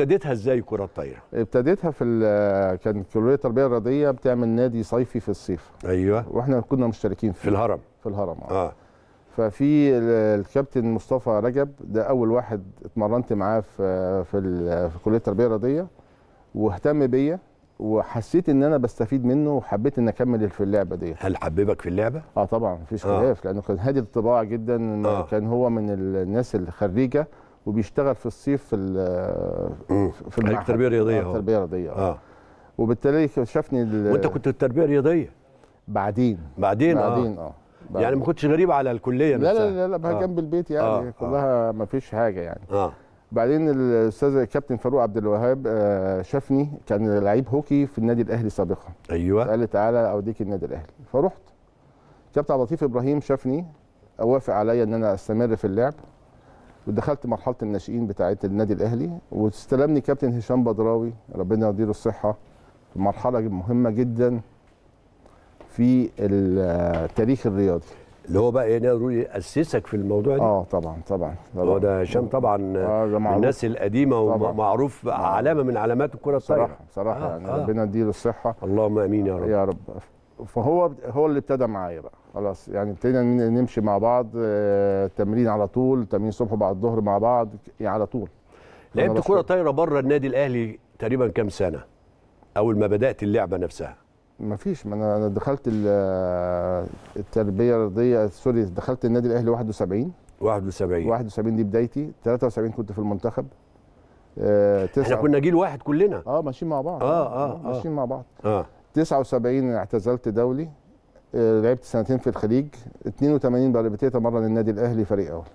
ابتديتها ازاي كره الطايره؟ ابتديتها في كان كليه التربيه الرياضيه بتعمل نادي صيفي في الصيف ايوه واحنا كنا مشتركين فيه في الهرم في الهرم اه, آه. ففي الكابتن مصطفى رجب ده اول واحد اتمرنت معاه في في, في كليه التربيه الرياضيه واهتم بيا وحسيت ان انا بستفيد منه وحبيت ان اكمل في اللعبه دي هل حببك في اللعبه اه طبعا مفيش آه. خلاف آه. لانه كان هادي الطباع جدا آه. كان هو من الناس الخريجه وبيشتغل في الصيف في في المعهد التربيه الرياضيه اه التربيه الرياضيه اه وبالتالي شافني وانت كنت التربيه الرياضيه بعدين بعدين آه. بعدين اه, آه. يعني ما كنتش غريب على الكليه لا لا لا لا آه. جنب البيت يعني آه،, آه. كلها ما فيش حاجه يعني اه بعدين الاستاذ الكابتن فاروق عبد الوهاب آه، شافني كان لعيب هوكي في النادي الاهلي سابقا ايوه قال لي تعالى اوديك النادي الاهلي فرحت كابتن عبد اللطيف ابراهيم شافني وافق عليا ان انا استمر في اللعب ودخلت مرحله الناشئين بتاعه النادي الاهلي واستلمني كابتن هشام بدراوي ربنا يديله الصحه في مرحله مهمه جدا في التاريخ الرياضي اللي هو بقى ايه نقدر إيه، اسسك في الموضوع ده اه طبعا طبعا هو ده هشام طبعا آه من الناس القديمه ومعروف آه. علامه من علامات الكره الطايره بصراحه بصراحه آه يعني آه. ربنا يديله الصحه اللهم امين يا رب يا رب فهو هو اللي ابتدى معايا بقى خلاص يعني ابتدينا نمشي مع بعض آه، تمرين على طول تمرين الصبح بعد الظهر مع بعض يعني على طول لعبت كره طايره بره النادي الاهلي تقريبا كام سنه اول ما بدات اللعبه نفسها ما فيش ما انا دخلت آه، التربيه الرياضيه سوري دخلت النادي الاهلي 71 71 71 دي بدايتي 73 كنت في المنتخب آه احنا كنا جيل واحد كلنا اه ماشيين مع بعض اه اه, آه, آه ماشيين مع بعض اه 79 اعتزلت دولي آه، لعبت سنتين في الخليج 82 بعد بتيت مرة للنادي الاهلي فريق اول